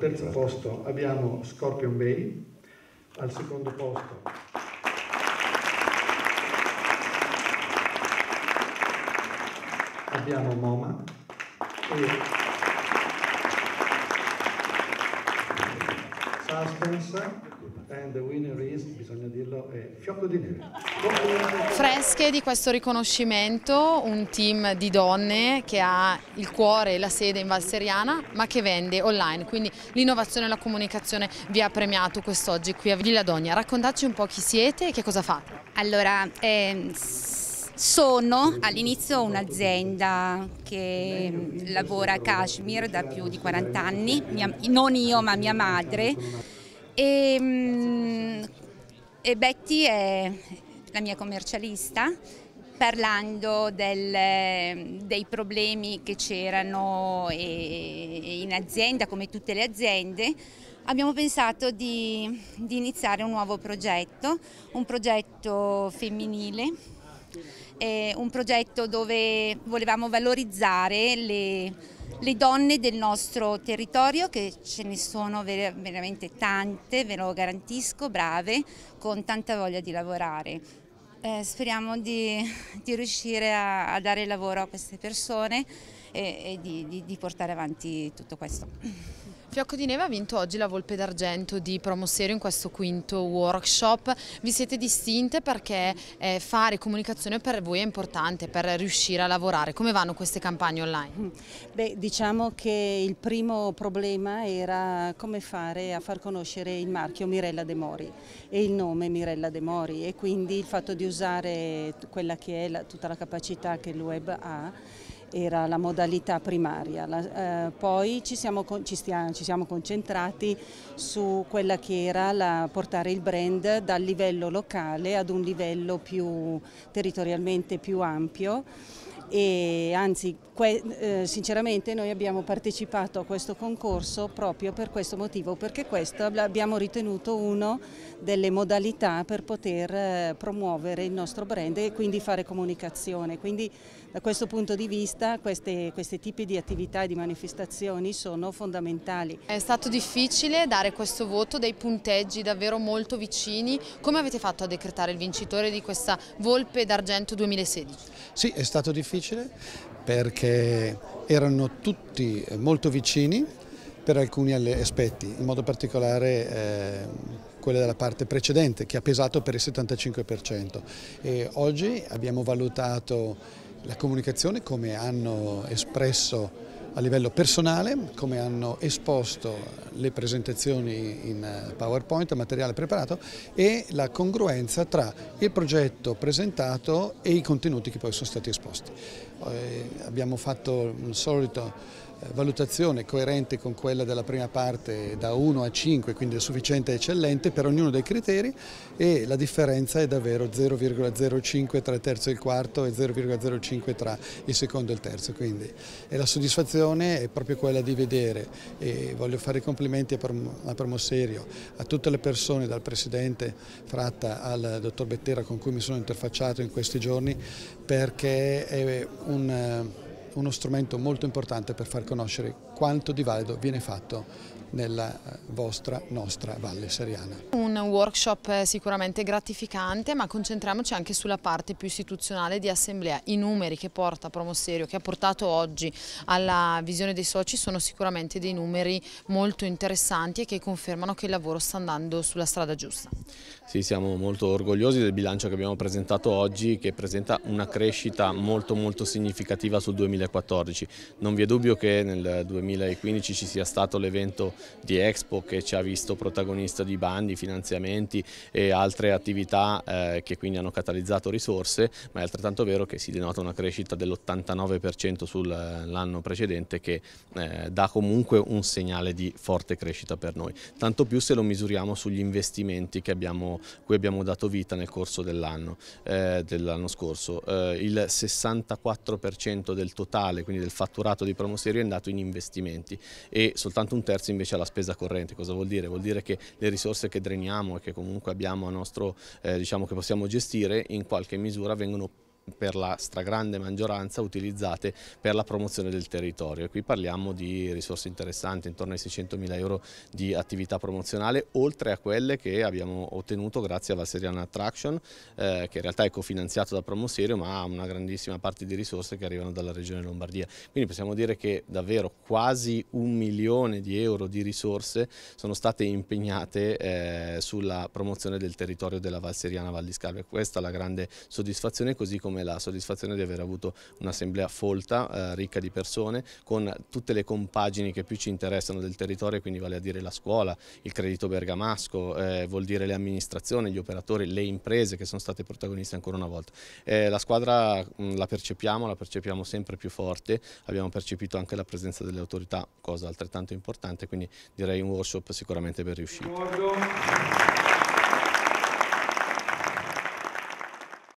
al terzo posto abbiamo Scorpion Bay, al secondo posto... Abbiamo MoMA e Suspense And the winner is, bisogna dirlo, è Fiocco di Neve. Fresche di questo riconoscimento, un team di donne che ha il cuore e la sede in Valseriana ma che vende online, quindi l'innovazione e la comunicazione vi ha premiato quest'oggi qui a Villa Dogna. Raccontateci un po' chi siete e che cosa fate. Allora, eh, sono all'inizio un'azienda che lavora a Kashmir da più di 40 anni, mia, non io ma mia madre e, mm, e Betty è la mia commercialista parlando del, dei problemi che c'erano in azienda, come tutte le aziende, abbiamo pensato di, di, iniziare un nuovo progetto, un progetto femminile, un progetto dove volevamo valorizzare le, le donne del nostro territorio, che ce ne sono ver veramente tante, ve lo garantisco, brave, con tanta voglia di lavorare. Eh, speriamo di, di riuscire a, a, dare lavoro a queste persone e, e di, di, di portare avanti tutto questo. Fiocco di Neve ha vinto oggi la Volpe d'Argento di Promoserio in questo quinto workshop. Vi siete distinte perché eh, fare comunicazione per voi è importante per riuscire a lavorare. Come vanno queste campagne online? Mm. Beh, diciamo che il primo problema era come fare a far conoscere il marchio Mirella De Mori e il nome Mirella De Mori e quindi il fatto di usare quella che è la, tutta la capacità che il web ha era la modalità primaria, la, eh, poi ci siamo, ci, stia, ci siamo, concentrati su quella che era la, portare il brand dal livello locale ad un livello più territorialmente più ampio e anzi que, eh, sinceramente noi abbiamo partecipato a questo concorso proprio per questo motivo, perché questo l'abbiamo ritenuto una delle modalità per poter eh, promuovere il nostro brand e quindi fare comunicazione. Quindi da questo punto di vista queste, questi tipi di attività e di manifestazioni sono fondamentali. È stato difficile dare questo voto, dei punteggi davvero molto vicini. Come avete fatto a decretare il vincitore di questa Volpe d'Argento 2016? Sì, è stato difficile difficile perché erano tutti molto vicini per alcuni aspetti, in modo particolare eh, quella della parte precedente che ha pesato per il 75%. E oggi abbiamo valutato la comunicazione come hanno espresso a livello personale, come hanno esposto le presentazioni in eh, PowerPoint, materiale preparato e la congruenza tra il progetto presentato e i contenuti che poi sono stati esposti. Eh, abbiamo fatto il solito eh, valutazione coerente con quella della prima parte da 1 a 5, quindi sufficiente e eccellente per ognuno dei criteri e la differenza è davvero 0,05 tra il terzo e il quarto e 0,05 tra il secondo e il terzo, quindi la soddisfazione è proprio quella di vedere e voglio fare i complimenti a Promoserio, a tutte le persone, dal Presidente Fratta al Dottor Bettera con cui mi sono interfacciato in questi giorni perché è un uno strumento molto importante per far conoscere quanto di valido viene fatto nella vostra, nostra Valle Seriana. Un workshop eh, sicuramente gratificante ma concentriamoci anche sulla parte più istituzionale di assemblea. I numeri che porta Promoserio, che ha portato oggi alla visione dei soci sono sicuramente dei numeri molto interessanti e che confermano che il lavoro sta andando sulla strada giusta. Sì, siamo molto orgogliosi del bilancio che abbiamo presentato oggi che presenta una crescita molto molto significativa sul 2014. Non vi è dubbio che nel 2015 ci sia stato l'evento di Expo che ci ha visto protagonista di bandi, finanziamenti e altre attività eh, che quindi hanno catalizzato risorse, ma è altrettanto vero che si denota una crescita dell'89% sull'anno eh, precedente che eh, dà comunque un segnale di forte crescita per noi, tanto più se lo misuriamo sugli investimenti abbiamo, cui abbiamo dato vita nel corso dell'anno eh, dell scorso. Eh, il 64% del totale, quindi del fatturato di Promo promoserie è andato in investimenti e soltanto un terzo invece invece alla spesa corrente. Cosa vuol dire? Vuol dire che le risorse che dreniamo e che comunque abbiamo a nostro, eh, diciamo che possiamo gestire in qualche misura vengono per la stragrande maggioranza utilizzate per la promozione del territorio e qui parliamo di risorse interessanti intorno ai 600 mila euro di attività promozionale oltre a quelle che abbiamo ottenuto grazie a Valseriana Attraction eh, che in realtà è cofinanziato da Promoserio ma ha una grandissima parte di risorse che arrivano dalla regione Lombardia quindi possiamo dire che davvero quasi un milione di euro di risorse sono state impegnate eh, sulla promozione del territorio della Valseriana Val di Scalve questa è la grande soddisfazione così come come la soddisfazione di aver avuto un'assemblea folta, eh, ricca di persone, con tutte le compagini che più ci interessano del territorio, quindi vale a dire la scuola, il credito bergamasco, eh, vuol dire le amministrazioni, gli operatori, le imprese che sono state protagoniste ancora una volta. Eh, la squadra mh, mm, la percepiamo, la percepiamo sempre più forte, abbiamo percepito anche la presenza delle autorità, cosa altrettanto importante, quindi direi un workshop sicuramente ben riuscito.